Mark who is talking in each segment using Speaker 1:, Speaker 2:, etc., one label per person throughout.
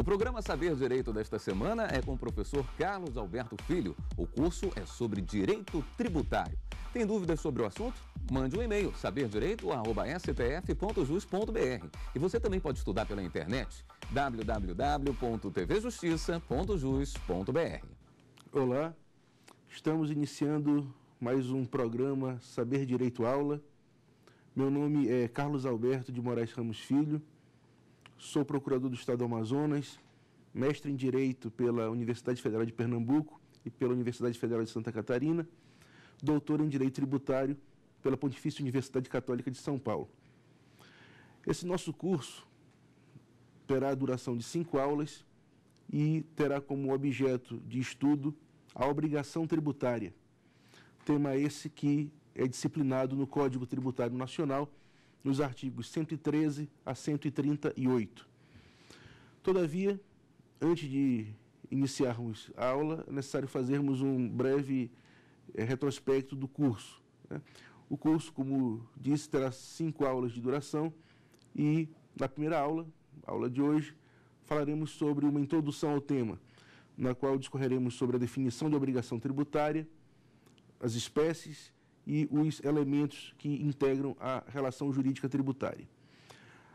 Speaker 1: O programa Saber Direito desta semana é com o professor Carlos Alberto Filho. O curso é sobre direito tributário. Tem dúvidas sobre o assunto? Mande um e-mail saberdireito@stf.jus.br. E você também pode estudar pela internet www.tvjustiça.jus.br. Olá, estamos iniciando mais um programa Saber Direito Aula. Meu nome é Carlos Alberto de Moraes Ramos Filho sou procurador do Estado do Amazonas, mestre em Direito pela Universidade Federal de Pernambuco e pela Universidade Federal de Santa Catarina, doutor em Direito Tributário pela Pontifícia Universidade Católica de São Paulo. Esse nosso curso terá a duração de cinco aulas e terá como objeto de estudo a obrigação tributária, tema esse que é disciplinado no Código Tributário Nacional, nos artigos 113 a 138. Todavia, antes de iniciarmos a aula, é necessário fazermos um breve é, retrospecto do curso. Né? O curso, como disse, terá cinco aulas de duração e na primeira aula, aula de hoje, falaremos sobre uma introdução ao tema, na qual discorreremos sobre a definição de obrigação tributária, as espécies e os elementos que integram a relação jurídica tributária.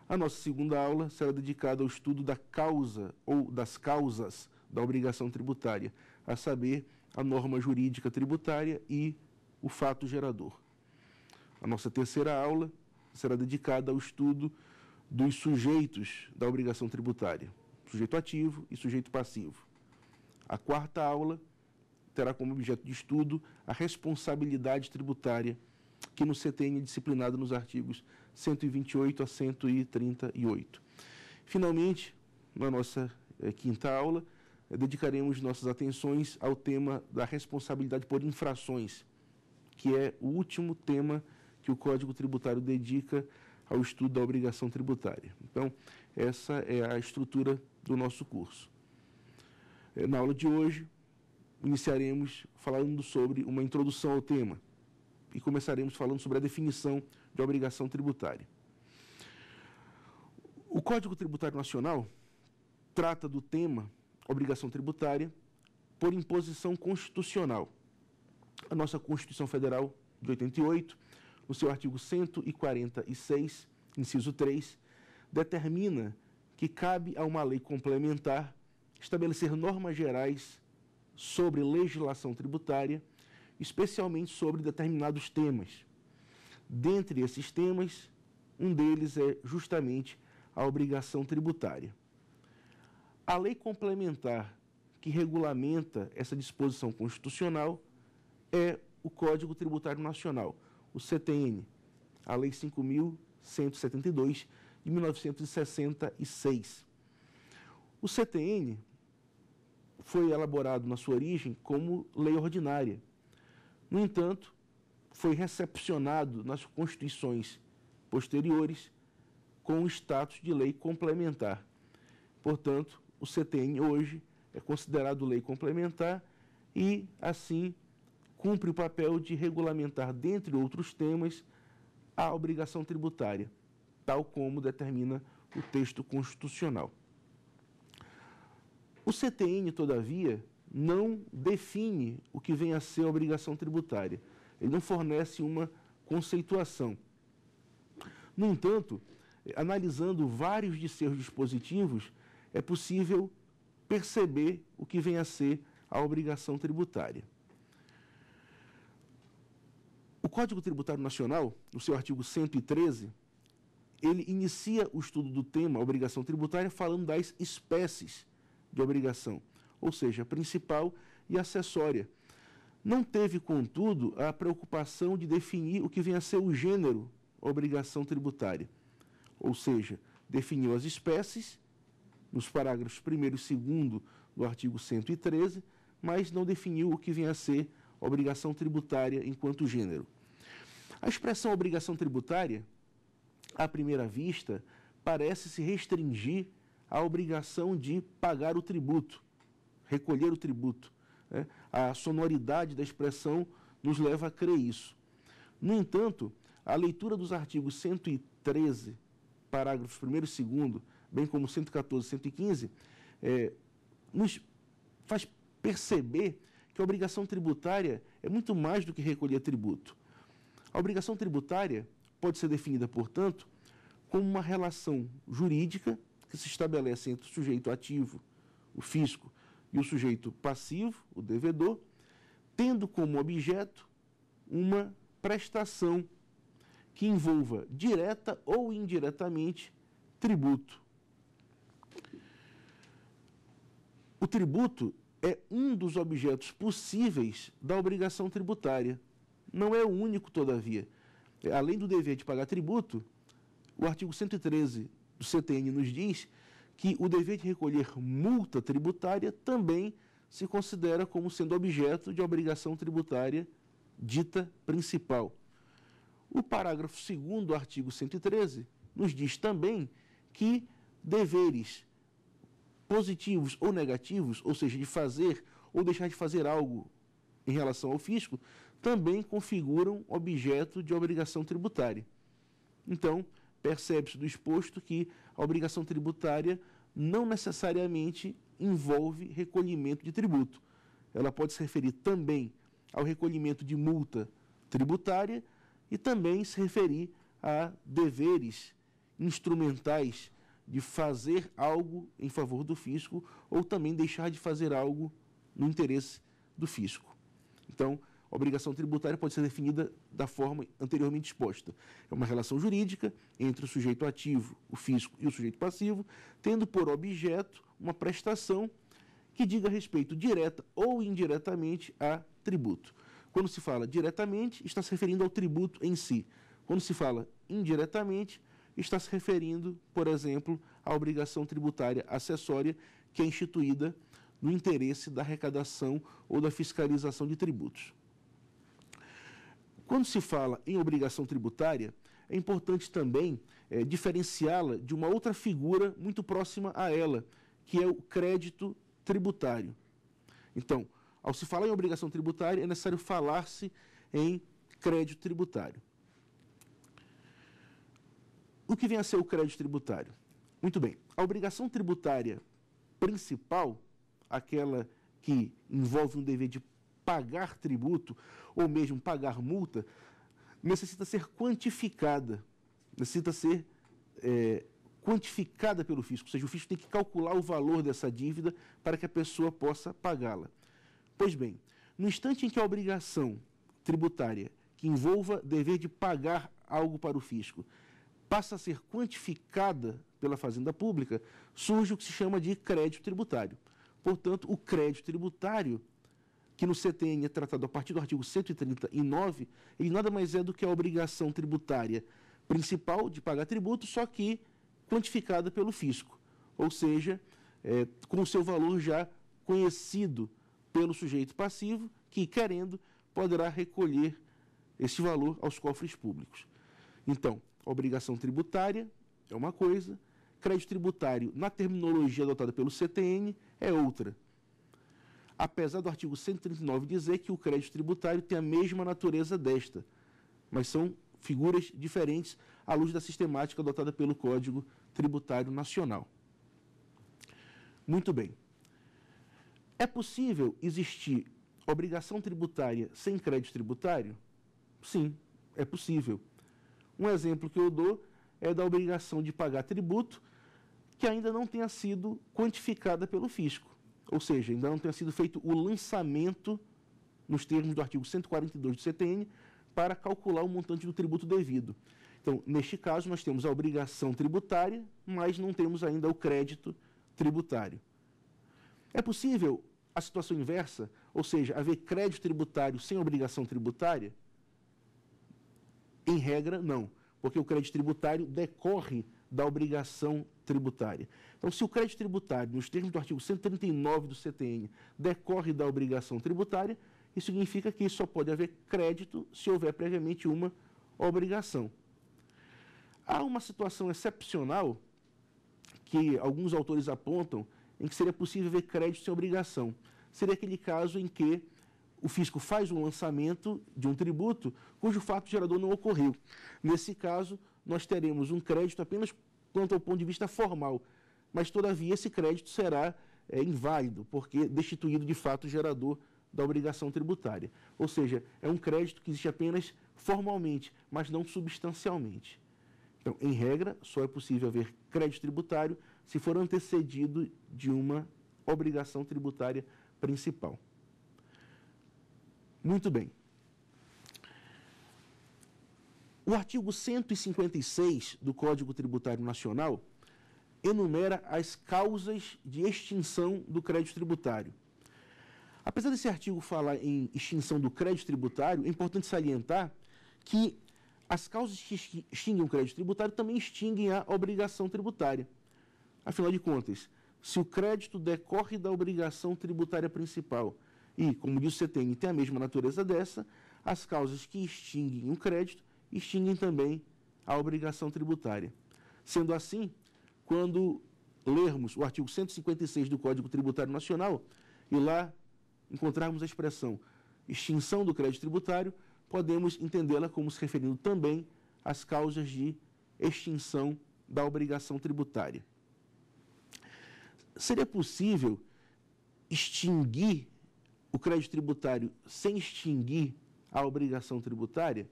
Speaker 1: A nossa segunda aula será dedicada ao estudo da causa ou das causas da obrigação tributária, a saber, a norma jurídica tributária e o fato gerador. A nossa terceira aula será dedicada ao estudo dos sujeitos da obrigação tributária, sujeito ativo e sujeito passivo. A quarta aula terá como objeto de estudo a responsabilidade tributária que no CTN é disciplinada nos artigos 128 a 138. Finalmente, na nossa é, quinta aula, é, dedicaremos nossas atenções ao tema da responsabilidade por infrações, que é o último tema que o Código Tributário dedica ao estudo da obrigação tributária. Então, essa é a estrutura do nosso curso. Eh, na aula de hoje, iniciaremos falando sobre uma introdução ao tema e começaremos falando sobre a definição de obrigação tributária. O Código Tributário Nacional trata do tema obrigação tributária por imposição constitucional. A nossa Constituição Federal de 88, no seu artigo 146, inciso 3, determina que cabe a uma lei complementar estabelecer normas gerais sobre legislação tributária, especialmente sobre determinados temas. Dentre esses temas, um deles é justamente a obrigação tributária. A lei complementar que regulamenta essa disposição constitucional é o Código Tributário Nacional, o CTN, a Lei 5172 de 1966. O CTN foi elaborado na sua origem como lei ordinária. No entanto, foi recepcionado nas constituições posteriores com o status de lei complementar. Portanto, o CTN hoje é considerado lei complementar e, assim, cumpre o papel de regulamentar, dentre outros temas, a obrigação tributária, tal como determina o texto constitucional. O CTN, todavia, não define o que vem a ser a obrigação tributária. Ele não fornece uma conceituação. No entanto, analisando vários de seus dispositivos, é possível perceber o que vem a ser a obrigação tributária. O Código Tributário Nacional, no seu artigo 113, ele inicia o estudo do tema obrigação tributária falando das espécies de obrigação, ou seja, principal e acessória. Não teve, contudo, a preocupação de definir o que vem a ser o gênero obrigação tributária, ou seja, definiu as espécies nos parágrafos 1 e 2 do artigo 113, mas não definiu o que vem a ser obrigação tributária enquanto gênero. A expressão obrigação tributária, à primeira vista, parece se restringir a obrigação de pagar o tributo, recolher o tributo. Né? A sonoridade da expressão nos leva a crer isso. No entanto, a leitura dos artigos 113, parágrafos 1 e 2, bem como 114 e 115, é, nos faz perceber que a obrigação tributária é muito mais do que recolher tributo. A obrigação tributária pode ser definida, portanto, como uma relação jurídica que se estabelece entre o sujeito ativo, o fisco, e o sujeito passivo, o devedor, tendo como objeto uma prestação que envolva direta ou indiretamente tributo. O tributo é um dos objetos possíveis da obrigação tributária. Não é o único, todavia. É, além do dever de pagar tributo, o artigo 113 o CTN nos diz que o dever de recolher multa tributária também se considera como sendo objeto de obrigação tributária dita principal. O parágrafo 2 do artigo 113 nos diz também que deveres positivos ou negativos, ou seja, de fazer ou deixar de fazer algo em relação ao fisco, também configuram objeto de obrigação tributária. Então, Percebe-se do exposto que a obrigação tributária não necessariamente envolve recolhimento de tributo. Ela pode se referir também ao recolhimento de multa tributária e também se referir a deveres instrumentais de fazer algo em favor do fisco ou também deixar de fazer algo no interesse do fisco. Então, a obrigação tributária pode ser definida da forma anteriormente exposta. É uma relação jurídica entre o sujeito ativo, o físico e o sujeito passivo, tendo por objeto uma prestação que diga respeito direta ou indiretamente a tributo. Quando se fala diretamente, está se referindo ao tributo em si. Quando se fala indiretamente, está se referindo, por exemplo, à obrigação tributária acessória que é instituída no interesse da arrecadação ou da fiscalização de tributos. Quando se fala em obrigação tributária, é importante também é, diferenciá-la de uma outra figura muito próxima a ela, que é o crédito tributário. Então, ao se falar em obrigação tributária, é necessário falar-se em crédito tributário. O que vem a ser o crédito tributário? Muito bem, a obrigação tributária principal, aquela que envolve um dever de pagar tributo ou mesmo pagar multa necessita ser quantificada, necessita ser é, quantificada pelo fisco, ou seja, o fisco tem que calcular o valor dessa dívida para que a pessoa possa pagá-la. Pois bem, no instante em que a obrigação tributária que envolva dever de pagar algo para o fisco passa a ser quantificada pela Fazenda Pública, surge o que se chama de crédito tributário. Portanto, o crédito tributário que no CTN é tratado a partir do artigo 139, ele nada mais é do que a obrigação tributária principal de pagar tributo, só que quantificada pelo fisco, ou seja, é, com o seu valor já conhecido pelo sujeito passivo, que, querendo, poderá recolher esse valor aos cofres públicos. Então, obrigação tributária é uma coisa, crédito tributário, na terminologia adotada pelo CTN, é outra apesar do artigo 139 dizer que o crédito tributário tem a mesma natureza desta, mas são figuras diferentes à luz da sistemática adotada pelo Código Tributário Nacional. Muito bem. É possível existir obrigação tributária sem crédito tributário? Sim, é possível. Um exemplo que eu dou é da obrigação de pagar tributo que ainda não tenha sido quantificada pelo fisco ou seja, ainda não tenha sido feito o lançamento nos termos do artigo 142 do CTN para calcular o montante do tributo devido. Então, neste caso, nós temos a obrigação tributária, mas não temos ainda o crédito tributário. É possível a situação inversa, ou seja, haver crédito tributário sem obrigação tributária? Em regra, não, porque o crédito tributário decorre da obrigação tributária. Então, se o crédito tributário, nos termos do artigo 139 do CTN, decorre da obrigação tributária, isso significa que só pode haver crédito se houver previamente uma obrigação. Há uma situação excepcional que alguns autores apontam em que seria possível haver crédito sem obrigação. Seria aquele caso em que o fisco faz um lançamento de um tributo cujo fato gerador não ocorreu. Nesse caso, nós teremos um crédito apenas quanto ao ponto de vista formal. Mas, todavia, esse crédito será é, inválido, porque destituído de fato o gerador da obrigação tributária. Ou seja, é um crédito que existe apenas formalmente, mas não substancialmente. Então, em regra, só é possível haver crédito tributário se for antecedido de uma obrigação tributária principal. Muito bem. O artigo 156 do Código Tributário Nacional enumera as causas de extinção do crédito tributário. Apesar desse artigo falar em extinção do crédito tributário, é importante salientar que as causas que extinguem o crédito tributário também extinguem a obrigação tributária. Afinal de contas, se o crédito decorre da obrigação tributária principal e, como diz o CTN, tem a mesma natureza dessa, as causas que extinguem o crédito extinguem também a obrigação tributária. Sendo assim, quando lermos o artigo 156 do Código Tributário Nacional e lá encontrarmos a expressão extinção do crédito tributário, podemos entendê-la como se referindo também às causas de extinção da obrigação tributária. Seria possível extinguir o crédito tributário sem extinguir a obrigação tributária?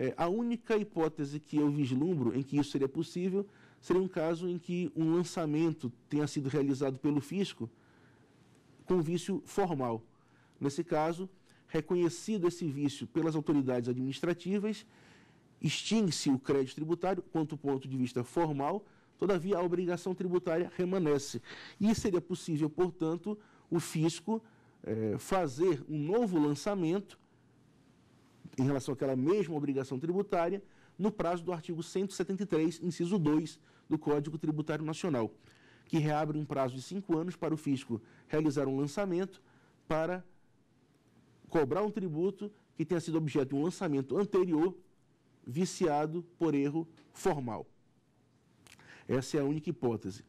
Speaker 1: É, a única hipótese que eu vislumbro em que isso seria possível seria um caso em que um lançamento tenha sido realizado pelo fisco com vício formal. Nesse caso, reconhecido esse vício pelas autoridades administrativas, extingue-se o crédito tributário quanto ponto de vista formal, todavia a obrigação tributária permanece. E seria possível, portanto, o fisco é, fazer um novo lançamento em relação àquela mesma obrigação tributária no prazo do artigo 173, inciso 2 do Código Tributário Nacional, que reabre um prazo de cinco anos para o fisco realizar um lançamento para cobrar um tributo que tenha sido objeto de um lançamento anterior viciado por erro formal. Essa é a única hipótese.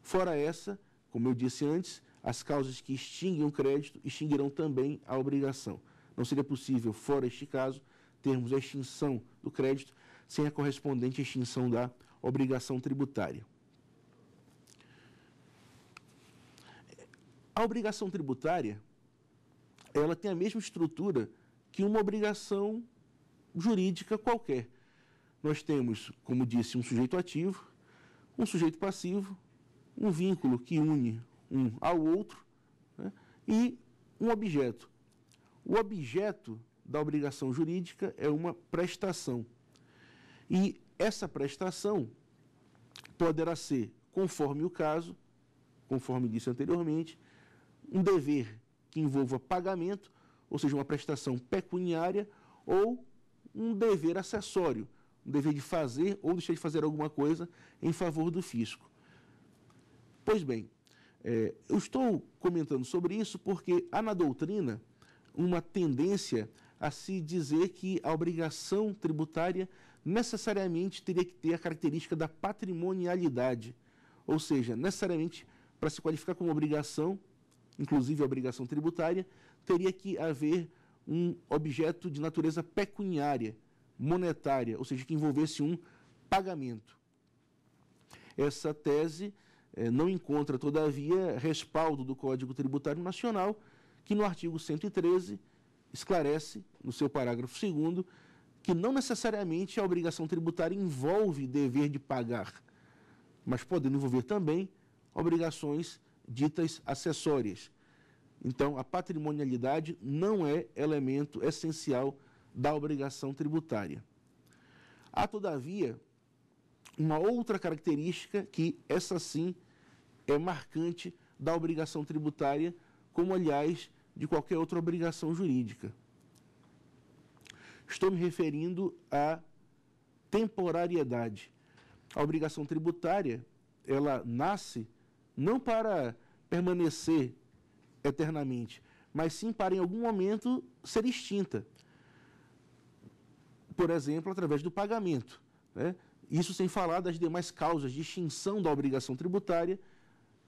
Speaker 1: Fora essa, como eu disse antes, as causas que extinguem o crédito extinguirão também a obrigação não seria possível, fora este caso, termos a extinção do crédito sem a correspondente extinção da obrigação tributária. A obrigação tributária, ela tem a mesma estrutura que uma obrigação jurídica qualquer. Nós temos, como disse, um sujeito ativo, um sujeito passivo, um vínculo que une um ao outro né, e um objeto. O objeto da obrigação jurídica é uma prestação. E essa prestação poderá ser, conforme o caso, conforme disse anteriormente, um dever que envolva pagamento, ou seja, uma prestação pecuniária, ou um dever acessório, um dever de fazer ou deixar de fazer alguma coisa em favor do fisco. Pois bem, é, eu estou comentando sobre isso porque há na doutrina uma tendência a se dizer que a obrigação tributária necessariamente teria que ter a característica da patrimonialidade, ou seja, necessariamente para se qualificar como obrigação, inclusive a obrigação tributária, teria que haver um objeto de natureza pecuniária, monetária, ou seja, que envolvesse um pagamento. Essa tese eh, não encontra, todavia, respaldo do Código Tributário Nacional que no artigo 113 esclarece, no seu parágrafo 2, que não necessariamente a obrigação tributária envolve dever de pagar, mas podendo envolver também obrigações ditas acessórias. Então, a patrimonialidade não é elemento essencial da obrigação tributária. Há, todavia, uma outra característica que, essa sim, é marcante da obrigação tributária como aliás de qualquer outra obrigação jurídica. Estou me referindo à temporariedade. A obrigação tributária, ela nasce não para permanecer eternamente, mas sim para em algum momento ser extinta. Por exemplo, através do pagamento. Né? Isso sem falar das demais causas de extinção da obrigação tributária,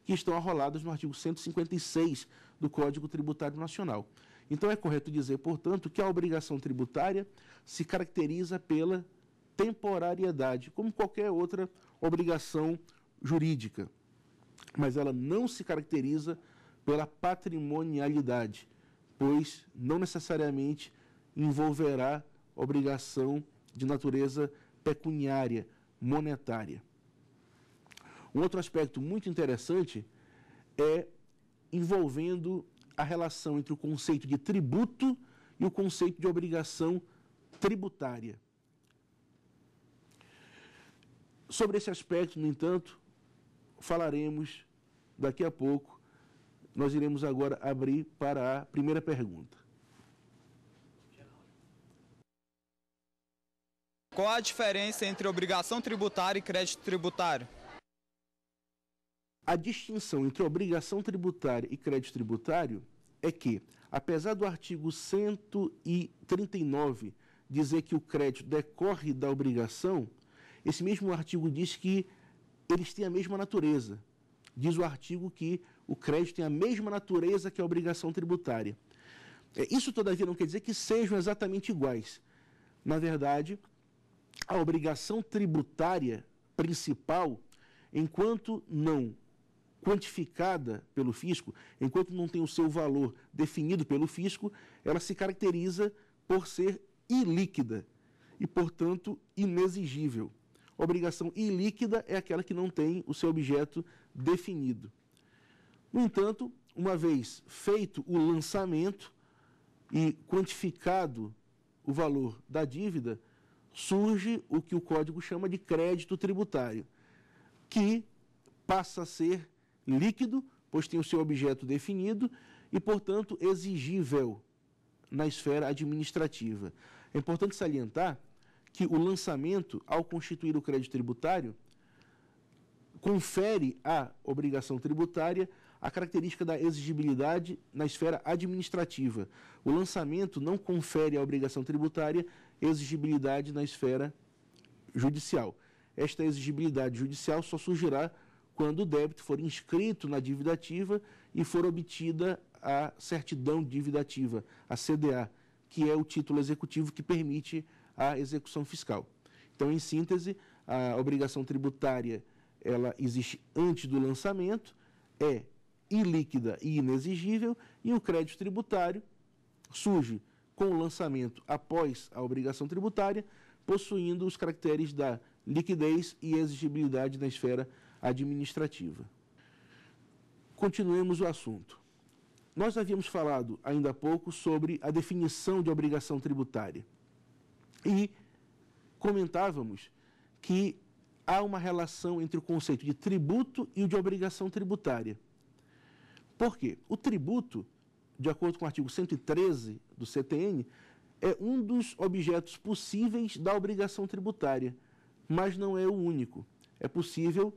Speaker 1: que estão arroladas no artigo 156 do Código Tributário Nacional. Então é correto dizer, portanto, que a obrigação tributária se caracteriza pela temporariedade, como qualquer outra obrigação jurídica. Mas ela não se caracteriza pela patrimonialidade, pois não necessariamente envolverá obrigação de natureza pecuniária, monetária. Um outro aspecto muito interessante é envolvendo a relação entre o conceito de tributo e o conceito de obrigação tributária. Sobre esse aspecto, no entanto, falaremos daqui a pouco. Nós iremos agora abrir para a primeira pergunta. Qual a diferença entre obrigação tributária e crédito tributário? A distinção entre obrigação tributária e crédito tributário é que, apesar do artigo 139 dizer que o crédito decorre da obrigação, esse mesmo artigo diz que eles têm a mesma natureza. Diz o artigo que o crédito tem a mesma natureza que a obrigação tributária. É, isso, todavia, não quer dizer que sejam exatamente iguais. Na verdade, a obrigação tributária principal, enquanto não quantificada pelo fisco, enquanto não tem o seu valor definido pelo fisco, ela se caracteriza por ser ilíquida e, portanto, inexigível. Obrigação ilíquida é aquela que não tem o seu objeto definido. No entanto, uma vez feito o lançamento e quantificado o valor da dívida, surge o que o código chama de crédito tributário, que passa a ser líquido, pois tem o seu objeto definido e, portanto, exigível na esfera administrativa. É importante salientar que o lançamento, ao constituir o crédito tributário, confere à obrigação tributária a característica da exigibilidade na esfera administrativa. O lançamento não confere à obrigação tributária exigibilidade na esfera judicial. Esta exigibilidade judicial só surgirá quando o débito for inscrito na dívida ativa e for obtida a certidão dívida ativa, a CDA, que é o título executivo que permite a execução fiscal. Então, em síntese, a obrigação tributária ela existe antes do lançamento, é ilíquida e inexigível, e o crédito tributário surge com o lançamento após a obrigação tributária, possuindo os caracteres da liquidez e exigibilidade na esfera tributária administrativa. Continuemos o assunto. Nós havíamos falado ainda há pouco sobre a definição de obrigação tributária e comentávamos que há uma relação entre o conceito de tributo e o de obrigação tributária. Por quê? O tributo, de acordo com o artigo 113 do CTN, é um dos objetos possíveis da obrigação tributária, mas não é o único. É possível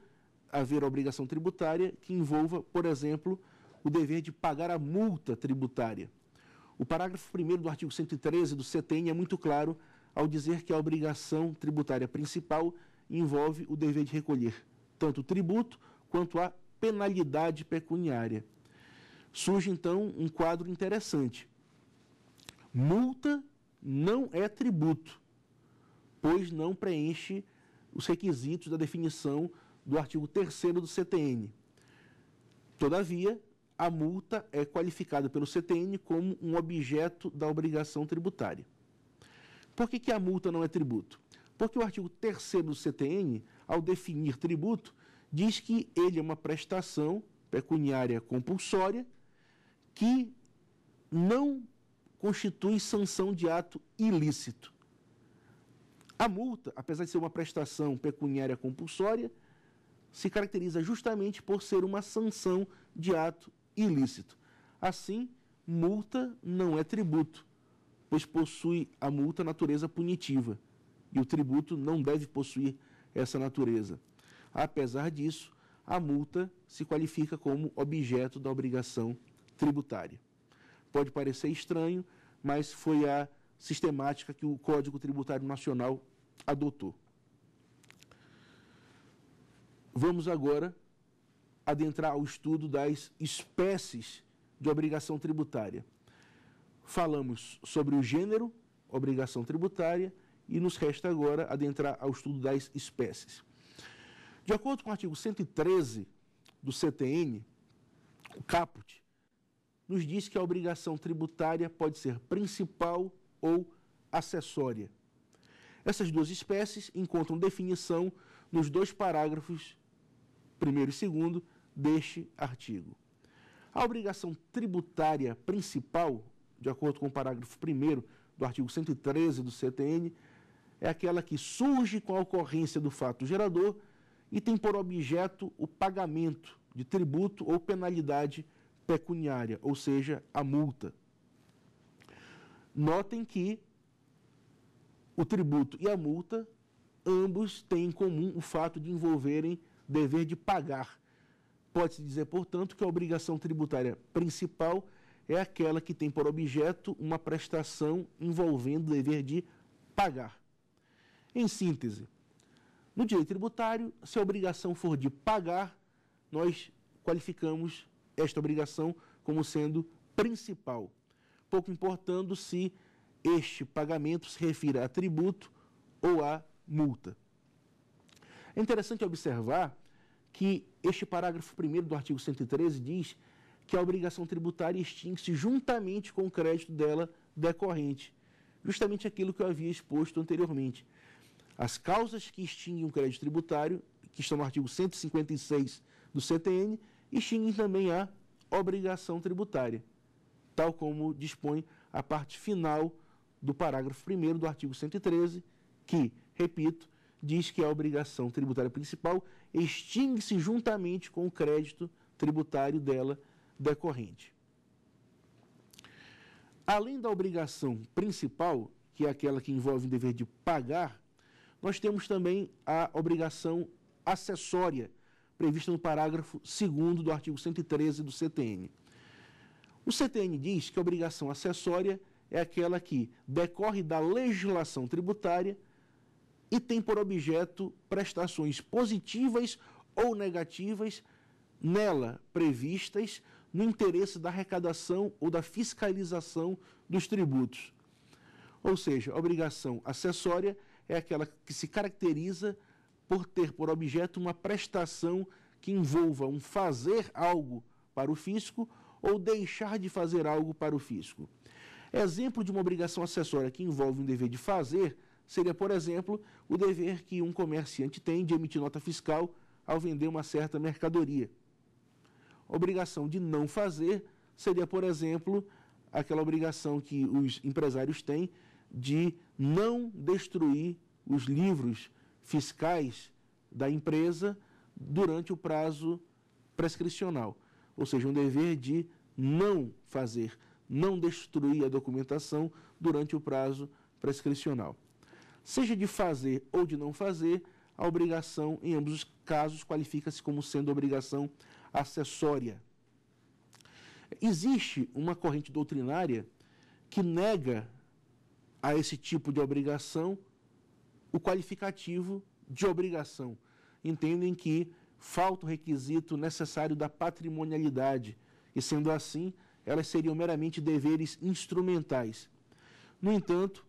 Speaker 1: haver obrigação tributária que envolva, por exemplo, o dever de pagar a multa tributária. O parágrafo 1 do artigo 113 do CTN é muito claro ao dizer que a obrigação tributária principal envolve o dever de recolher tanto o tributo quanto a penalidade pecuniária. Surge então um quadro interessante. Multa não é tributo, pois não preenche os requisitos da definição do artigo 3 do CTN. Todavia, a multa é qualificada pelo CTN como um objeto da obrigação tributária. Por que, que a multa não é tributo? Porque o artigo 3 do CTN, ao definir tributo, diz que ele é uma prestação pecuniária compulsória que não constitui sanção de ato ilícito. A multa, apesar de ser uma prestação pecuniária compulsória, se caracteriza justamente por ser uma sanção de ato ilícito. Assim, multa não é tributo, pois possui a multa natureza punitiva, e o tributo não deve possuir essa natureza. Apesar disso, a multa se qualifica como objeto da obrigação tributária. Pode parecer estranho, mas foi a sistemática que o Código Tributário Nacional adotou. Vamos agora adentrar ao estudo das espécies de obrigação tributária. Falamos sobre o gênero, obrigação tributária, e nos resta agora adentrar ao estudo das espécies. De acordo com o artigo 113 do CTN, o caput nos diz que a obrigação tributária pode ser principal ou acessória. Essas duas espécies encontram definição nos dois parágrafos primeiro e segundo deste artigo. A obrigação tributária principal, de acordo com o parágrafo 1 do artigo 113 do CTN, é aquela que surge com a ocorrência do fato gerador e tem por objeto o pagamento de tributo ou penalidade pecuniária, ou seja, a multa. Notem que o tributo e a multa ambos têm em comum o fato de envolverem dever de pagar. Pode-se dizer, portanto, que a obrigação tributária principal é aquela que tem por objeto uma prestação envolvendo o dever de pagar. Em síntese, no direito tributário, se a obrigação for de pagar, nós qualificamos esta obrigação como sendo principal, pouco importando se este pagamento se refira a tributo ou a multa. É interessante observar que este parágrafo 1 do artigo 113 diz que a obrigação tributária extingue-se juntamente com o crédito dela decorrente. Justamente aquilo que eu havia exposto anteriormente. As causas que extinguem o crédito tributário, que estão no artigo 156 do CTN, extinguem também a obrigação tributária, tal como dispõe a parte final do parágrafo 1 do artigo 113, que, repito, diz que a obrigação tributária principal extingue-se juntamente com o crédito tributário dela decorrente. Além da obrigação principal, que é aquela que envolve o dever de pagar, nós temos também a obrigação acessória, prevista no parágrafo 2 do artigo 113 do CTN. O CTN diz que a obrigação acessória é aquela que decorre da legislação tributária e tem por objeto prestações positivas ou negativas nela previstas no interesse da arrecadação ou da fiscalização dos tributos. Ou seja, a obrigação acessória é aquela que se caracteriza por ter por objeto uma prestação que envolva um fazer algo para o fisco ou deixar de fazer algo para o fisco. Exemplo de uma obrigação acessória que envolve um dever de fazer seria, por exemplo, o dever que um comerciante tem de emitir nota fiscal ao vender uma certa mercadoria. Obrigação de não fazer seria, por exemplo, aquela obrigação que os empresários têm de não destruir os livros fiscais da empresa durante o prazo prescricional, ou seja, um dever de não fazer, não destruir a documentação durante o prazo prescricional seja de fazer ou de não fazer, a obrigação, em ambos os casos, qualifica-se como sendo obrigação acessória. Existe uma corrente doutrinária que nega a esse tipo de obrigação o qualificativo de obrigação. Entendem que falta o requisito necessário da patrimonialidade, e sendo assim, elas seriam meramente deveres instrumentais. No entanto,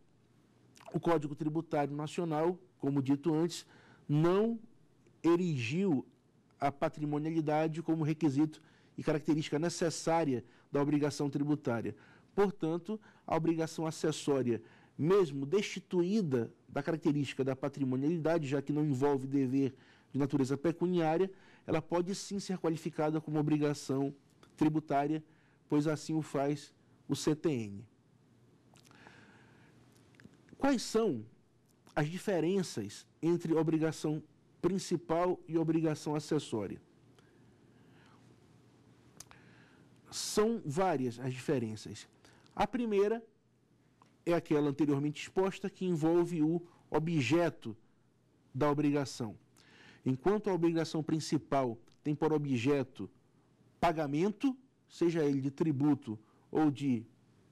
Speaker 1: o Código Tributário Nacional, como dito antes, não erigiu a patrimonialidade como requisito e característica necessária da obrigação tributária. Portanto, a obrigação acessória, mesmo destituída da característica da patrimonialidade, já que não envolve dever de natureza pecuniária, ela pode sim ser qualificada como obrigação tributária, pois assim o faz o CTN. Quais são as diferenças entre obrigação principal e obrigação acessória? São várias as diferenças. A primeira é aquela anteriormente exposta que envolve o objeto da obrigação. Enquanto a obrigação principal tem por objeto pagamento, seja ele de tributo ou de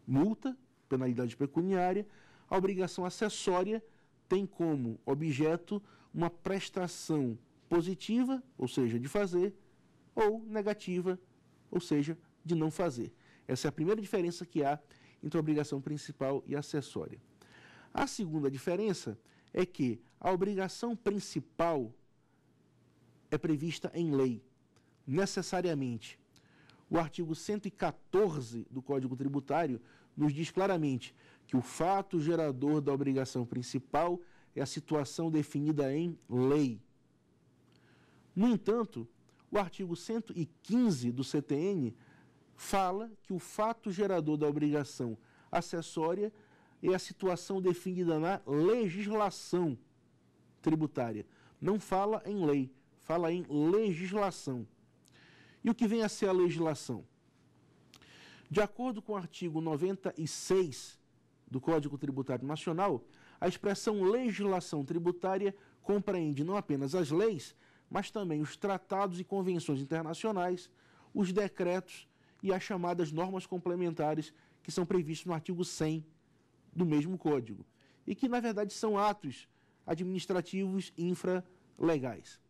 Speaker 1: multa, penalidade pecuniária, a obrigação acessória tem como objeto uma prestação positiva, ou seja, de fazer, ou negativa, ou seja, de não fazer. Essa é a primeira diferença que há entre a obrigação principal e acessória. A segunda diferença é que a obrigação principal é prevista em lei, necessariamente. O artigo 114 do Código Tributário nos diz claramente: que o fato gerador da obrigação principal é a situação definida em lei. No entanto, o artigo 115 do CTN fala que o fato gerador da obrigação acessória é a situação definida na legislação tributária. Não fala em lei, fala em legislação. E o que vem a ser a legislação? De acordo com o artigo 96 do Código Tributário Nacional, a expressão legislação tributária compreende não apenas as leis, mas também os tratados e convenções internacionais, os decretos e as chamadas normas complementares que são previstos no artigo 100 do mesmo Código, e que, na verdade, são atos administrativos infralegais.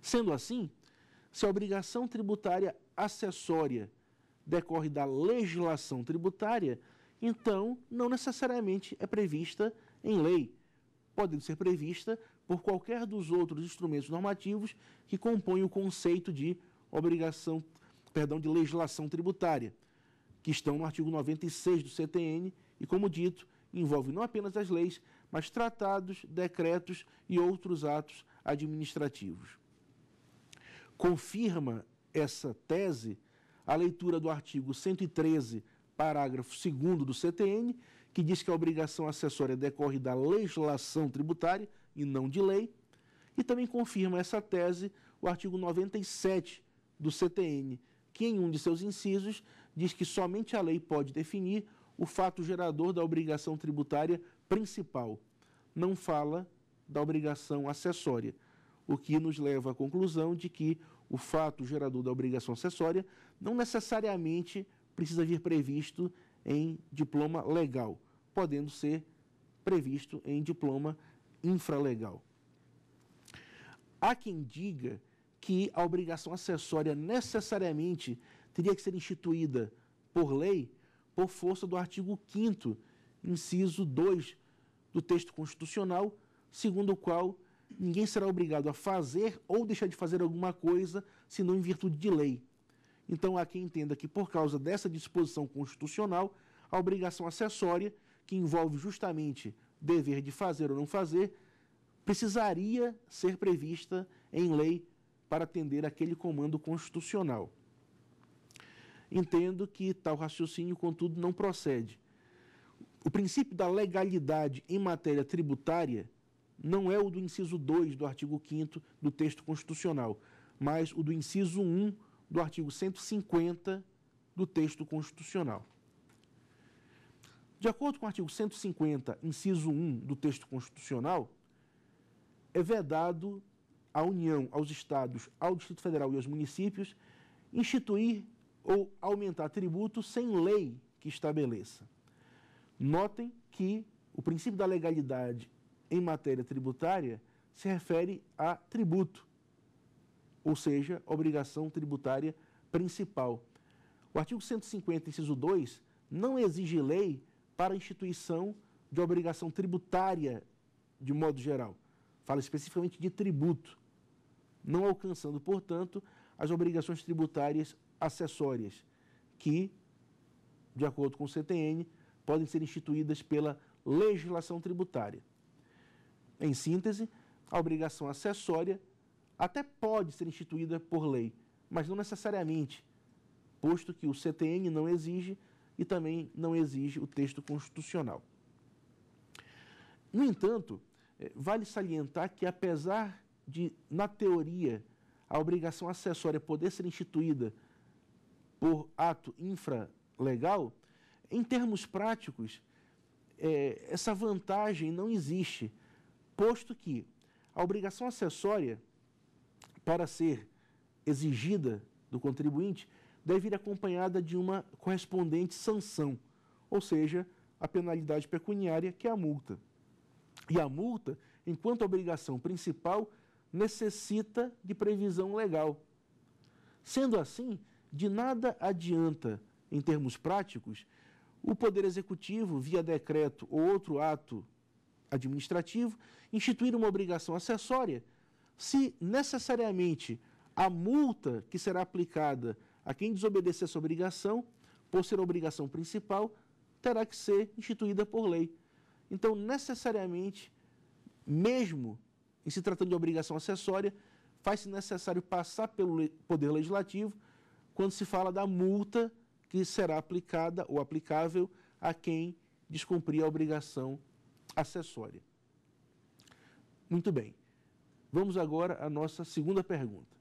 Speaker 1: Sendo assim, se a obrigação tributária acessória decorre da legislação tributária, então não necessariamente é prevista em lei, podendo ser prevista por qualquer dos outros instrumentos normativos que compõem o conceito de obrigação, perdão, de legislação tributária, que estão no artigo 96 do CTN e, como dito, envolve não apenas as leis, mas tratados, decretos e outros atos administrativos. Confirma essa tese a leitura do artigo 113 parágrafo 2 do CTN, que diz que a obrigação acessória decorre da legislação tributária e não de lei, e também confirma essa tese o artigo 97 do CTN, que em um de seus incisos diz que somente a lei pode definir o fato gerador da obrigação tributária principal. Não fala da obrigação acessória, o que nos leva à conclusão de que o fato gerador da obrigação acessória não necessariamente precisa vir previsto em diploma legal, podendo ser previsto em diploma infralegal. Há quem diga que a obrigação acessória necessariamente teria que ser instituída por lei por força do artigo 5 inciso 2 do texto constitucional, segundo o qual ninguém será obrigado a fazer ou deixar de fazer alguma coisa senão em virtude de lei. Então há quem entenda que, por causa dessa disposição constitucional, a obrigação acessória, que envolve justamente dever de fazer ou não fazer, precisaria ser prevista em lei para atender aquele comando constitucional. Entendo que tal raciocínio, contudo, não procede. O princípio da legalidade em matéria tributária não é o do inciso 2 do artigo 5 do texto constitucional, mas o do inciso 1 do artigo 150 do texto constitucional. De acordo com o artigo 150, inciso 1 do texto constitucional, é vedado à União, aos Estados, ao Distrito Federal e aos municípios instituir ou aumentar tributo sem lei que estabeleça. Notem que o princípio da legalidade em matéria tributária se refere a tributo ou seja, obrigação tributária principal. O artigo 150, inciso 2, não exige lei para instituição de obrigação tributária de modo geral. Fala especificamente de tributo, não alcançando, portanto, as obrigações tributárias acessórias, que, de acordo com o CTN, podem ser instituídas pela legislação tributária. Em síntese, a obrigação acessória até pode ser instituída por lei, mas não necessariamente, posto que o CTN não exige e também não exige o texto constitucional. No entanto, eh, vale salientar que, apesar de, na teoria, a obrigação acessória poder ser instituída por ato infralegal, em termos práticos, é, essa vantagem não existe, posto que a obrigação acessória para ser exigida do contribuinte, deve ir acompanhada de uma correspondente sanção, ou seja, a penalidade pecuniária, que é a multa. E a multa, enquanto obrigação principal, necessita de previsão legal. Sendo assim, de nada adianta, em termos práticos, o Poder Executivo, via decreto ou outro ato administrativo, instituir uma obrigação acessória se necessariamente a multa que será aplicada a quem desobedecer essa obrigação, por ser a obrigação principal, terá que ser instituída por lei. Então, necessariamente, mesmo em se tratando de obrigação acessória, faz-se necessário passar pelo Poder Legislativo quando se fala da multa que será aplicada ou aplicável a quem descumprir a obrigação acessória. Muito bem. Vamos agora à nossa segunda pergunta.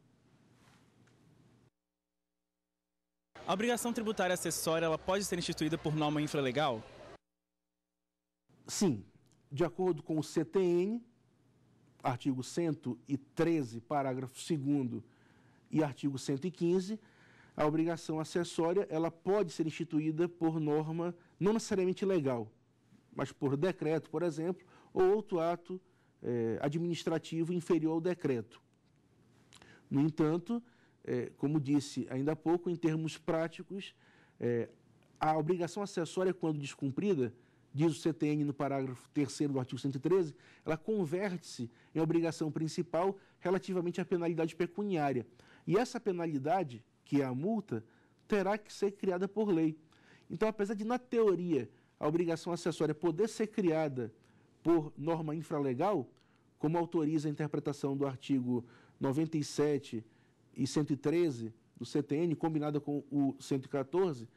Speaker 1: A obrigação tributária acessória ela pode ser instituída por norma infralegal? Sim. De acordo com o CTN, artigo 113, parágrafo 2 e artigo 115, a obrigação acessória ela pode ser instituída por norma não necessariamente legal, mas por decreto, por exemplo, ou outro ato é, administrativo inferior ao decreto. No entanto, é, como disse ainda há pouco, em termos práticos, é, a obrigação acessória, quando descumprida, diz o CTN no parágrafo 3 do artigo 113, ela converte-se em obrigação principal relativamente à penalidade pecuniária. E essa penalidade, que é a multa, terá que ser criada por lei. Então, apesar de, na teoria, a obrigação acessória poder ser criada por norma infralegal, como autoriza a interpretação do artigo 97 e 113 do CTN, combinada com o 114,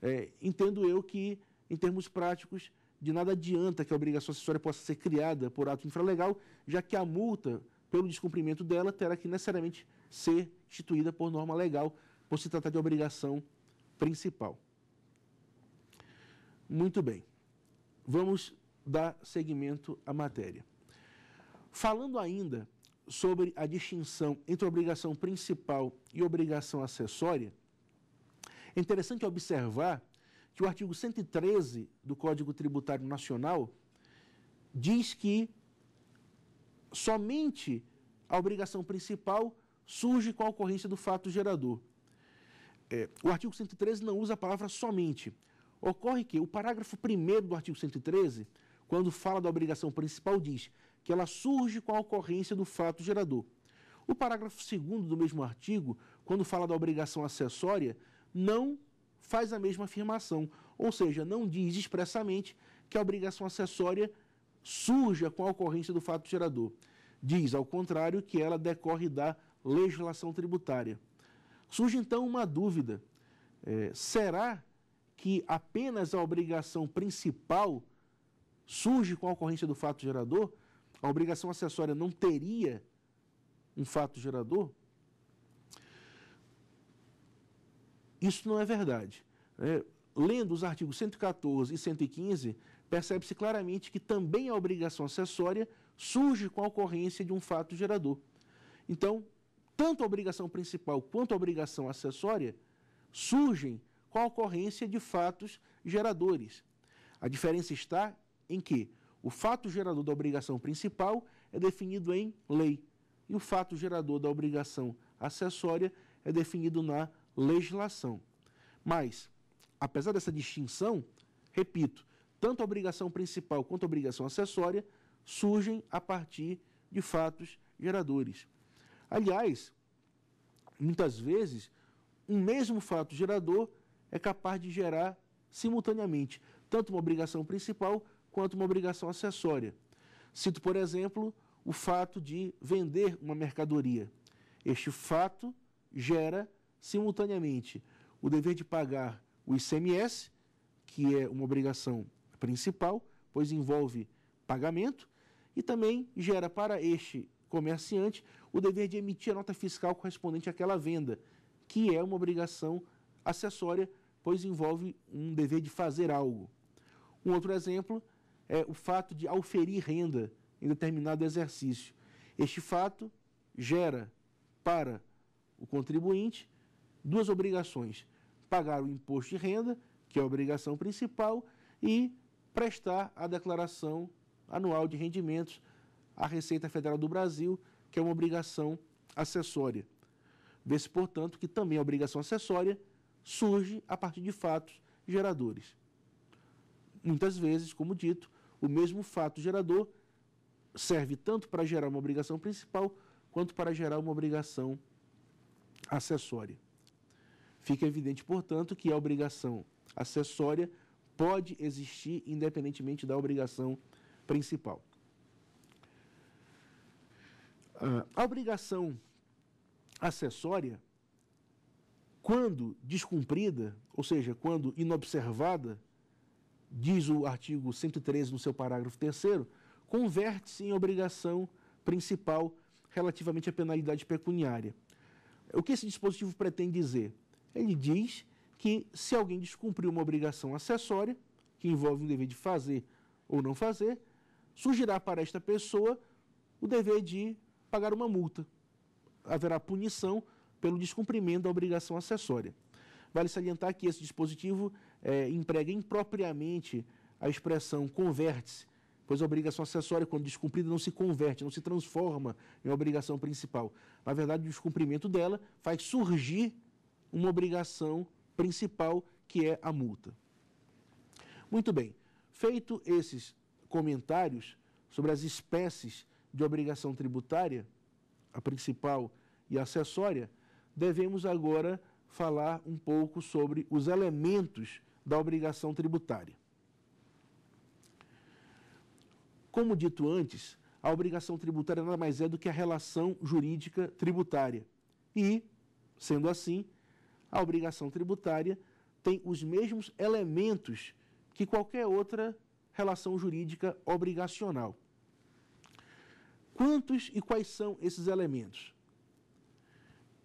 Speaker 1: é, entendo eu que, em termos práticos, de nada adianta que a obrigação acessória possa ser criada por ato infralegal, já que a multa pelo descumprimento dela terá que necessariamente ser instituída por norma legal, por se tratar de obrigação principal. Muito bem. Vamos dá seguimento à matéria. Falando ainda sobre a distinção entre obrigação principal e obrigação acessória, é interessante observar que o artigo 113 do Código Tributário Nacional diz que somente a obrigação principal surge com a ocorrência do fato gerador. É, o artigo 113 não usa a palavra somente. Ocorre que o parágrafo 1 do artigo 113 quando fala da obrigação principal, diz que ela surge com a ocorrência do fato gerador. O parágrafo 2 do mesmo artigo, quando fala da obrigação acessória, não faz a mesma afirmação, ou seja, não diz expressamente que a obrigação acessória surja com a ocorrência do fato gerador. Diz, ao contrário, que ela decorre da legislação tributária. Surge então uma dúvida: é, será que apenas a obrigação principal surge com a ocorrência do fato gerador, a obrigação acessória não teria um fato gerador? Isso não é verdade. Né? Lendo os artigos 114 e 115, percebe-se claramente que também a obrigação acessória surge com a ocorrência de um fato gerador. Então, tanto a obrigação principal quanto a obrigação acessória surgem com a ocorrência de fatos geradores. A diferença está em que o fato gerador da obrigação principal é definido em lei e o fato gerador da obrigação acessória é definido na legislação. Mas, apesar dessa distinção, repito, tanto a obrigação principal quanto a obrigação acessória surgem a partir de fatos geradores. Aliás, muitas vezes, um mesmo fato gerador é capaz de gerar simultaneamente tanto uma obrigação principal quanto uma obrigação acessória. Cito, por exemplo, o fato de vender uma mercadoria. Este fato gera, simultaneamente, o dever de pagar o ICMS, que é uma obrigação principal, pois envolve pagamento, e também gera para este comerciante o dever de emitir a nota fiscal correspondente àquela venda, que é uma obrigação acessória, pois envolve um dever de fazer algo. Um outro exemplo é, o fato de auferir renda em determinado exercício. Este fato gera para o contribuinte duas obrigações: pagar o imposto de renda, que é a obrigação principal, e prestar a declaração anual de rendimentos à Receita Federal do Brasil, que é uma obrigação acessória. Vê-se, portanto, que também a obrigação acessória surge a partir de fatos geradores. Muitas vezes, como dito, o mesmo fato gerador serve tanto para gerar uma obrigação principal quanto para gerar uma obrigação acessória. Fica evidente, portanto, que a obrigação acessória pode existir independentemente da obrigação principal. Ah, a obrigação acessória, quando descumprida, ou seja, quando inobservada, diz o artigo 113 no seu parágrafo 3 converte-se em obrigação principal relativamente à penalidade pecuniária. O que esse dispositivo pretende dizer? Ele diz que se alguém descumpriu uma obrigação acessória, que envolve um dever de fazer ou não fazer, surgirá para esta pessoa o dever de pagar uma multa. Haverá punição pelo descumprimento da obrigação acessória. Vale salientar que esse dispositivo é, emprega impropriamente a expressão converte-se, pois a obrigação acessória, quando descumprida, não se converte, não se transforma em obrigação principal. Na verdade, o descumprimento dela faz surgir uma obrigação principal, que é a multa. Muito bem, feito esses comentários sobre as espécies de obrigação tributária, a principal e a acessória, devemos agora falar um pouco sobre os elementos da obrigação tributária. Como dito antes, a obrigação tributária nada mais é do que a relação jurídica tributária. E, sendo assim, a obrigação tributária tem os mesmos elementos que qualquer outra relação jurídica obrigacional. Quantos e quais são esses elementos?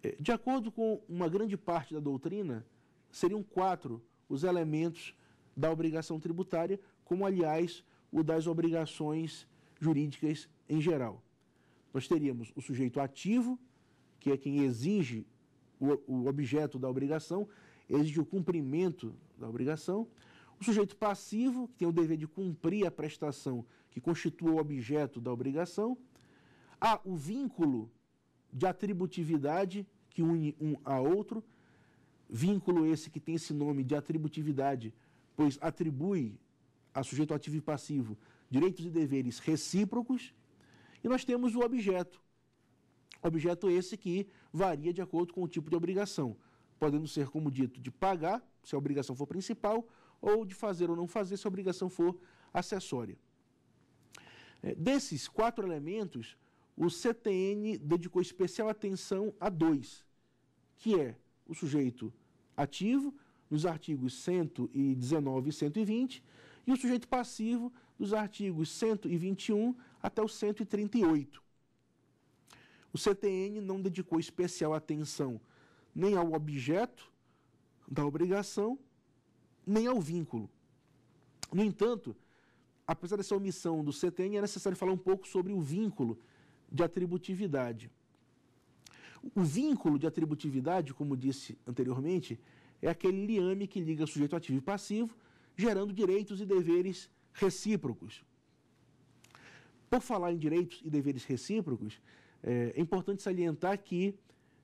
Speaker 1: Eh, de acordo com uma grande parte da doutrina, seriam quatro os elementos da obrigação tributária, como, aliás, o das obrigações jurídicas em geral. Nós teríamos o sujeito ativo, que é quem exige o, objeto da obrigação, exige o cumprimento da obrigação. O sujeito passivo, que tem o dever de cumprir a prestação que constitua o objeto da obrigação. Há o vínculo de atributividade que une um a outro, Vínculo esse que tem esse nome de atributividade, pois atribui a sujeito ativo e passivo direitos e deveres recíprocos, e nós temos o objeto. Objeto esse que varia de acordo com o tipo de obrigação, podendo ser, como dito, de pagar, se a obrigação for principal, ou de fazer ou não fazer, se a obrigação for acessória. É, desses quatro elementos, o CTN dedicou especial atenção a dois, que é o sujeito ativo, nos artigos 119 e 120, e o sujeito passivo, dos artigos 121 até o 138. O CTN não dedicou especial atenção nem ao objeto da obrigação, nem ao vínculo. No entanto, apesar dessa omissão do CTN, é necessário falar um pouco sobre o vínculo de atributividade. O vínculo de atributividade, como disse anteriormente, é aquele liame que liga sujeito ativo e passivo, gerando direitos e deveres recíprocos. Por falar em direitos e deveres recíprocos, é, é, importante salientar que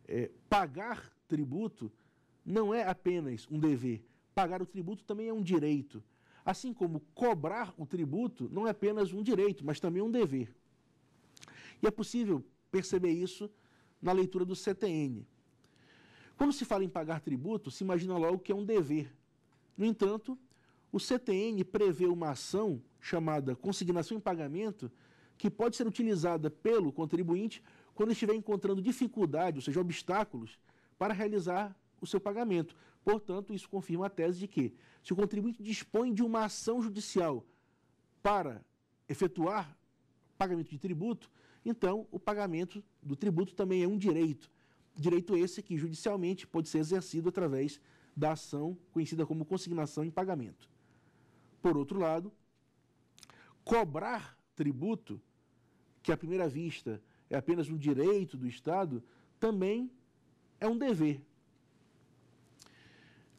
Speaker 1: é, pagar tributo não é apenas um dever. Pagar o tributo também é um direito. Assim como cobrar o tributo não é apenas um direito, mas também um dever. E é possível perceber isso na leitura do CTN. Como se fala em pagar tributo, se imagina logo que é um dever. No entanto, o CTN prevê uma ação chamada consignação em pagamento que pode ser utilizada pelo contribuinte quando estiver encontrando dificuldade, ou seja, obstáculos, para realizar o seu pagamento. Portanto, isso confirma a tese de que, se o contribuinte dispõe de uma ação judicial para efetuar pagamento de tributo, então o pagamento do tributo também é um direito. Direito esse que judicialmente pode ser exercido através da ação conhecida como consignação em pagamento. Por outro lado, cobrar tributo, que à primeira vista é apenas um direito do Estado, também é um dever.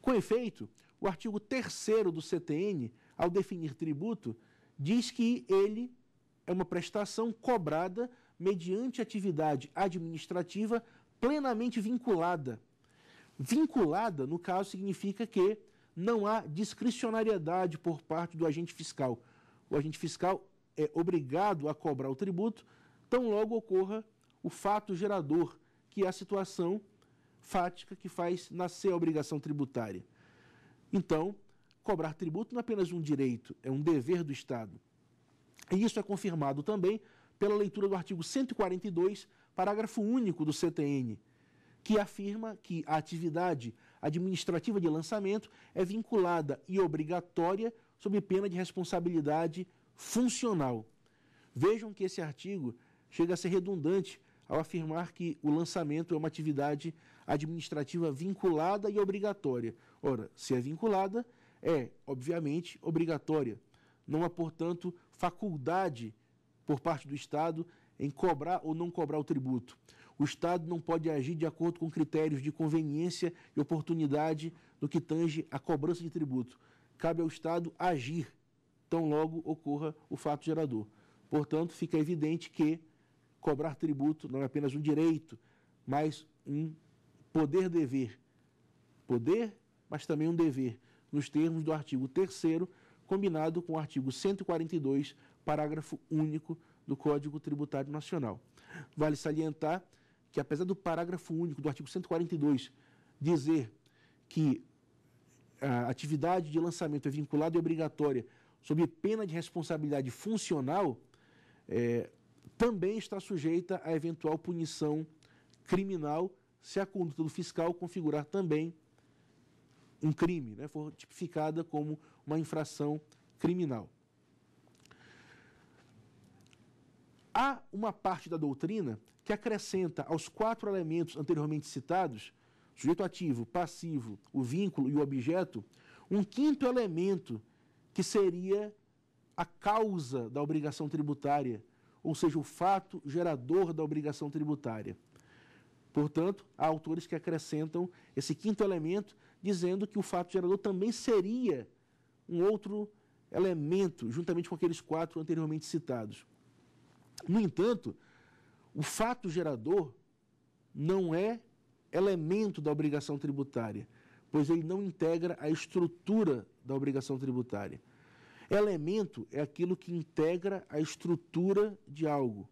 Speaker 1: Com efeito, o artigo 3 do CTN, ao definir tributo, diz que ele é uma prestação cobrada mediante atividade administrativa plenamente vinculada. Vinculada, no caso, significa que não há discricionariedade por parte do agente fiscal. O agente fiscal é obrigado a cobrar o tributo tão logo ocorra o fato gerador, que é a situação fática que faz nascer a obrigação tributária. Então, cobrar tributo não é apenas um direito, é um dever do Estado. E isso é confirmado também pela leitura do artigo 142, parágrafo único do CTN, que afirma que a atividade administrativa de lançamento é vinculada e obrigatória sob pena de responsabilidade funcional. Vejam que esse artigo chega a ser redundante ao afirmar que o lançamento é uma atividade administrativa vinculada e obrigatória. Ora, se é vinculada, é, obviamente, obrigatória. Não há, portanto, faculdade por parte do Estado em cobrar ou não cobrar o tributo. O Estado não pode agir de acordo com critérios de conveniência e oportunidade no que tange à cobrança de tributo. Cabe ao Estado agir, tão logo ocorra o fato gerador. Portanto, fica evidente que cobrar tributo não é apenas um direito, mas um poder-dever. Poder, mas também um dever, nos termos do artigo 3 combinado com o artigo 142, parágrafo único do Código Tributário Nacional. Vale salientar que, apesar do parágrafo único do artigo 142 dizer que a atividade de lançamento é vinculada e obrigatória sob pena de responsabilidade funcional, é, também está sujeita a eventual punição criminal se a conduta do fiscal configurar também um crime, né, for tipificada como uma infração criminal. Há uma parte da doutrina que acrescenta aos quatro elementos anteriormente citados, sujeito ativo, passivo, o vínculo e o objeto, um quinto elemento que seria a causa da obrigação tributária, ou seja, o fato gerador da obrigação tributária. Portanto, há autores que acrescentam esse quinto elemento dizendo que o fato gerador também seria um outro elemento, juntamente com aqueles quatro anteriormente citados. No entanto, o fato gerador não é elemento da obrigação tributária, pois ele não integra a estrutura da obrigação tributária. Elemento é aquilo que integra a estrutura de algo.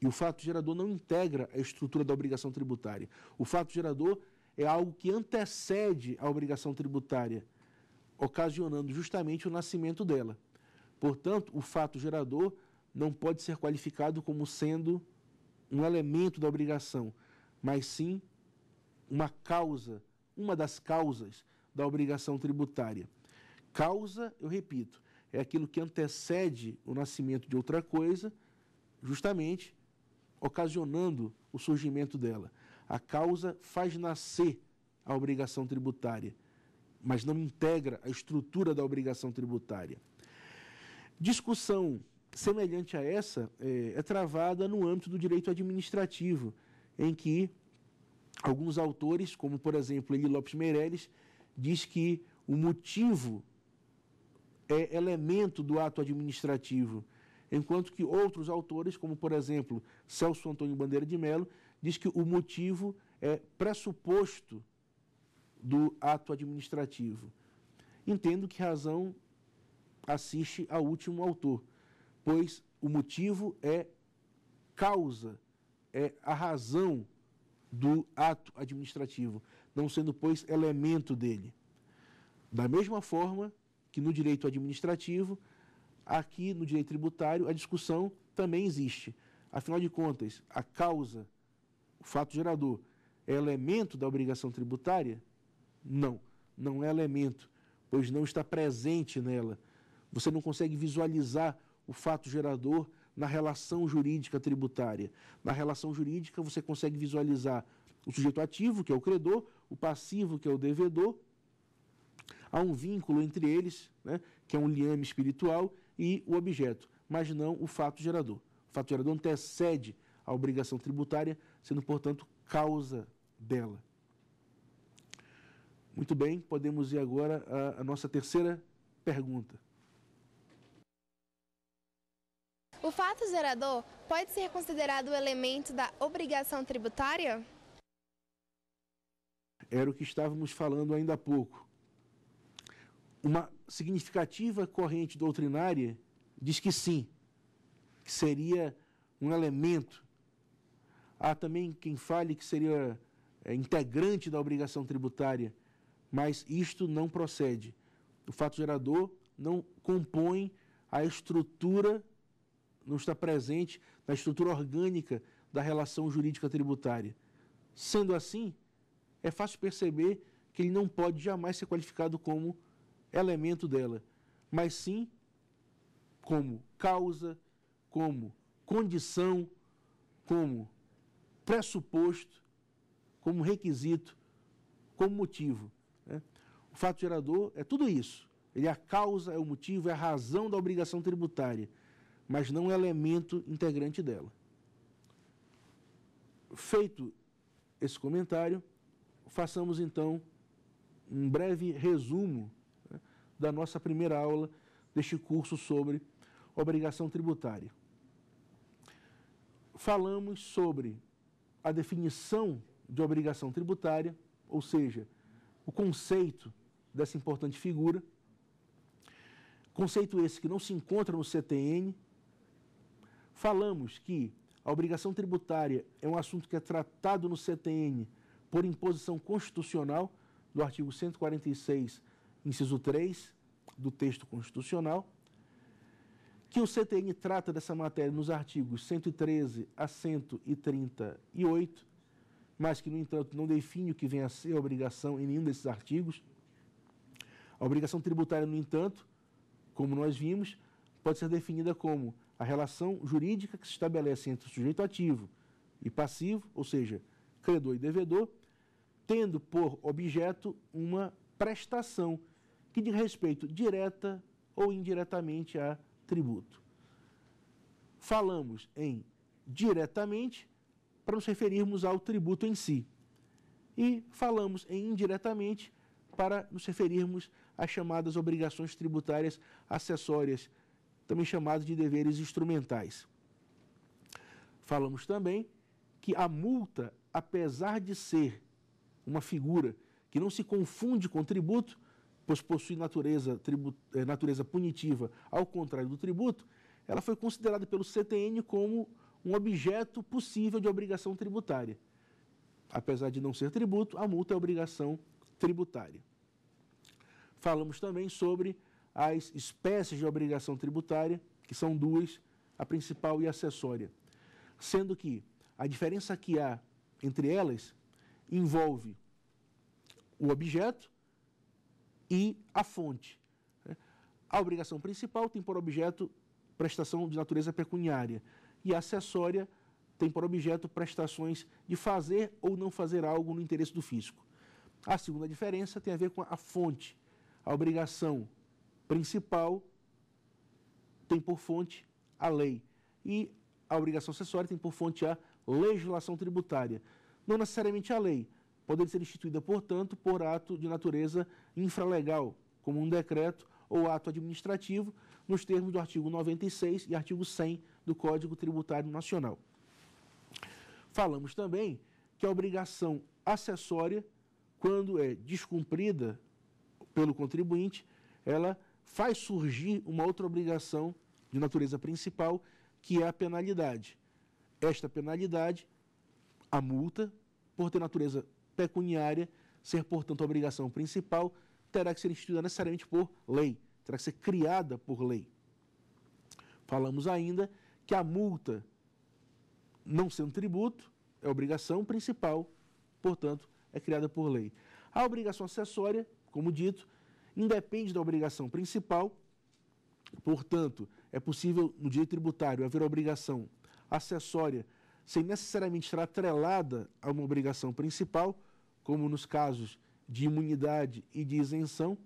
Speaker 1: E o fato gerador não integra a estrutura da obrigação tributária. O fato gerador é algo que antecede a obrigação tributária, ocasionando justamente o nascimento dela. Portanto, o fato gerador não pode ser qualificado como sendo um elemento da obrigação, mas sim uma causa, uma das causas da obrigação tributária. Causa, eu repito, é aquilo que antecede o nascimento de outra coisa, justamente ocasionando o surgimento dela. A causa faz nascer a obrigação tributária, mas não integra a estrutura da obrigação tributária. Discussão semelhante a essa é, é travada no âmbito do direito administrativo, em que alguns autores, como por exemplo Eli Lopes Meirelles, diz que o motivo é elemento do ato administrativo, enquanto que outros autores, como por exemplo Celso Antônio Bandeira de Melo, diz que o motivo é pressuposto do ato administrativo. Entendo que razão assiste ao último autor, pois o motivo é causa, é a razão do ato administrativo, não sendo, pois, elemento dele. Da mesma forma que no direito administrativo, aqui no direito tributário a discussão também existe. Afinal de contas, a causa o fato gerador é elemento da obrigação tributária? Não, não é elemento, pois não está presente nela. Você não consegue visualizar o fato gerador na relação jurídica tributária. Na relação jurídica, você consegue visualizar o sujeito ativo, que é o credor, o passivo, que é o devedor. Há um vínculo entre eles, né, que é um liame espiritual, e o objeto, mas não o fato gerador. O fato gerador antecede a obrigação tributária, sendo, portanto, causa dela. Muito bem, podemos ir agora à, à nossa terceira pergunta. O fato gerador pode ser considerado o elemento da obrigação tributária? Era o que estávamos falando ainda há pouco. Uma significativa corrente doutrinária diz que sim, que seria um elemento Há também quem fale que seria é, integrante da obrigação tributária, mas isto não procede. O fato gerador não compõe a estrutura, não está presente na estrutura orgânica da relação jurídica tributária. Sendo assim, é fácil perceber que ele não pode jamais ser qualificado como elemento dela, mas sim como causa, como condição, como pressuposto, como requisito, como motivo. Né? O fato gerador é tudo isso. Ele é a causa, é o motivo, é a razão da obrigação tributária, mas não é elemento integrante dela. Feito esse comentário, façamos então um breve resumo né, da nossa primeira aula deste curso sobre obrigação tributária. Falamos sobre a definição de obrigação tributária, ou seja, o conceito dessa importante figura, conceito esse que não se encontra no CTN. Falamos que a obrigação tributária é um assunto que é tratado no CTN por imposição constitucional do artigo 146, inciso 3 do texto constitucional que o CTN trata dessa matéria nos artigos 113 a 138, mas que, no entanto, não define o que vem a ser a obrigação em nenhum desses artigos. A obrigação tributária, no entanto, como nós vimos, pode ser definida como a relação jurídica que se estabelece entre o sujeito ativo e passivo, ou seja, credor e devedor, tendo por objeto uma prestação que diz respeito direta ou indiretamente à tributo. Falamos em diretamente para nos referirmos ao tributo em si. E falamos em indiretamente para nos referirmos às chamadas obrigações tributárias acessórias, também chamadas de deveres instrumentais. Falamos também que a multa, apesar de ser uma figura que não se confunde com tributo, pois possui natureza, eh, natureza punitiva, ao contrário do tributo, ela foi considerada pelo CTN como um objeto possível de obrigação tributária. Apesar de não ser tributo, a multa é obrigação tributária. Falamos também sobre as espécies de obrigação tributária, que são duas, a principal e a acessória. Sendo que a diferença que há entre elas envolve o objeto e a fonte. A obrigação principal tem por objeto prestação de natureza pecuniária e a acessória tem por objeto prestações de fazer ou não fazer algo no interesse do fisco. A segunda diferença tem a ver com a fonte. A obrigação principal tem por fonte a lei e a obrigação acessória tem por fonte a legislação tributária. Não necessariamente a lei, poder ser instituída, portanto, por ato de natureza infralegal, como um decreto ou ato administrativo, nos termos do artigo 96 e artigo 100 do Código Tributário Nacional. Falamos também que a obrigação acessória, quando é descumprida pelo contribuinte, ela faz surgir uma outra obrigação de natureza principal, que é a penalidade. Esta penalidade, a multa, por ter natureza pecuniária ser, portanto, a obrigação principal, terá que ser instituída necessariamente por lei, terá que ser criada por lei. Falamos ainda que a multa, não sendo tributo, é obrigação principal, portanto, é criada por lei. A obrigação acessória, como dito, independe da obrigação principal, portanto, é possível no direito tributário haver obrigação acessória sem necessariamente estar atrelada a uma obrigação principal, como nos casos de imunidade e de isenção,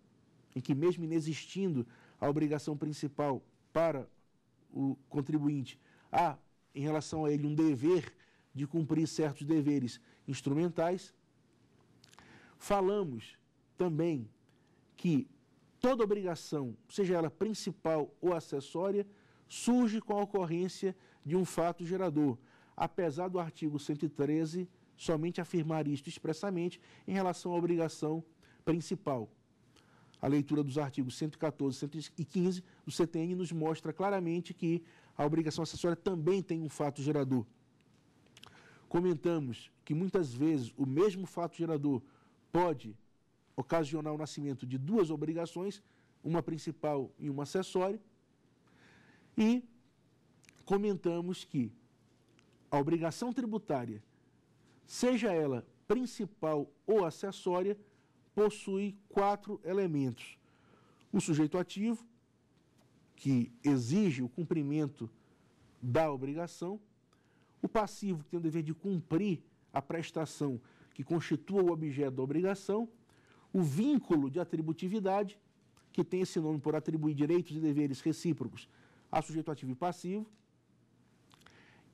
Speaker 1: em que, mesmo inexistindo a obrigação principal para o contribuinte, há em relação a ele um dever de cumprir certos deveres instrumentais. Falamos também que toda obrigação, seja ela principal ou acessória, surge com a ocorrência de um fato gerador, apesar do artigo 113 somente afirmar isto expressamente em relação à obrigação principal. A leitura dos artigos 114 e 115 do CTN nos mostra claramente que a obrigação acessória também tem um fato gerador. Comentamos que muitas vezes o mesmo fato gerador pode ocasionar o nascimento de duas obrigações, uma principal e uma acessória, e comentamos que a obrigação tributária seja ela principal ou acessória, possui quatro elementos. O sujeito ativo, que exige o cumprimento da obrigação, o passivo, que tem o dever de cumprir a prestação que constitua o objeto da obrigação, o vínculo de atributividade, que tem esse nome por atribuir direitos e deveres recíprocos a sujeito ativo e passivo,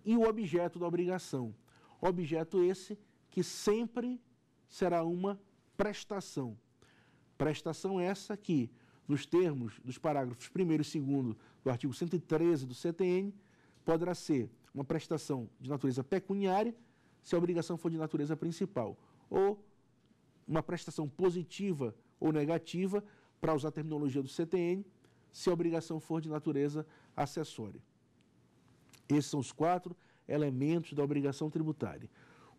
Speaker 1: e o objeto da obrigação, Objeto esse que sempre será uma prestação. Prestação essa que, nos termos dos parágrafos 1 e 2 do artigo 113 do CTN, poderá ser uma prestação de natureza pecuniária, se a obrigação for de natureza principal, ou uma prestação positiva ou negativa, para usar a terminologia do CTN, se a obrigação for de natureza acessória. Esses são os quatro elementos da obrigação tributária.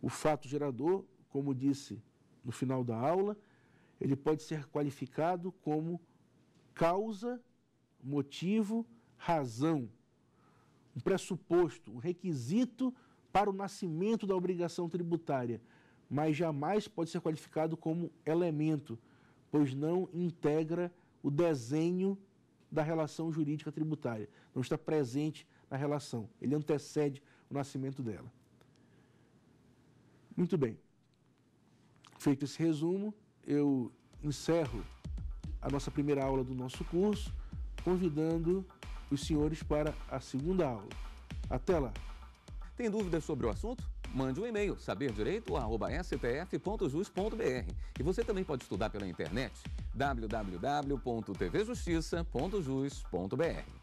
Speaker 1: O fato gerador, como disse no final da aula, ele pode ser qualificado como causa, motivo, razão, um pressuposto, um requisito para o nascimento da obrigação tributária, mas jamais pode ser qualificado como elemento, pois não integra o desenho da relação jurídica tributária, não está presente na relação, ele antecede o nascimento dela. Muito bem. Feito esse resumo, eu encerro a nossa primeira aula do nosso curso, convidando os senhores para a segunda aula. Até lá! Tem dúvidas sobre o assunto? Mande um e-mail saberdireito@stf.jus.br. E você também pode estudar pela internet www.tvjustiça.jus.br.